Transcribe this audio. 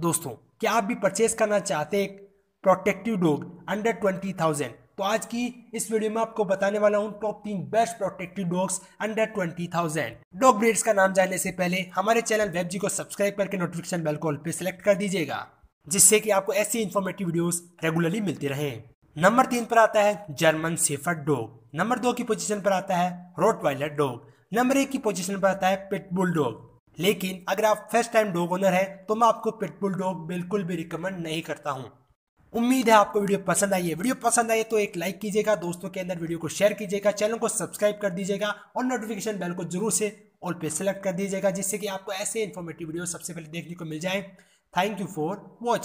दोस्तों क्या आप भी परचेज करना चाहते हैं protective dog under twenty thousand तो आज की इस वीडियो में आपको बताने वाला हूँ टॉप तीन best protective dogs under twenty thousand dog breeds का नाम जानने से पहले हमारे चैनल वेब जी को सब्सक्राइब करके नोटिफिकेशन बेल कॉल पे सिलेक्ट कर दीजिएगा जिससे कि आपको ऐसी इन्फॉर्मेटिव वीडियोस रेगुलरली मिलती रहे नंबर तीन पर आता है जर्मन सेफर डॉग नंबर दो की पोजीशन पर आता है रोट डॉग नंबर एक की पोजीशन पर आता है पिटबुल डॉग लेकिन अगर आप फर्स्ट टाइम डॉग ओनर हैं तो मैं आपको पिटबुल डॉग बिल्कुल भी रिकमेंड नहीं करता हूँ उम्मीद है आपको वीडियो पसंद आई है वीडियो पसंद आई तो एक लाइक कीजिएगा दोस्तों के अंदर वीडियो को शेयर कीजिएगा चैनल को सब्सक्राइब कर दीजिएगा और नोटिफिकेशन बेल को जरूर से ऑल पे सेलेक्ट कर दीजिएगा जिससे कि आपको ऐसे इन्फॉर्मेटिव वीडियो सबसे पहले देखने को मिल जाए थैंक यू फॉर वॉचिंग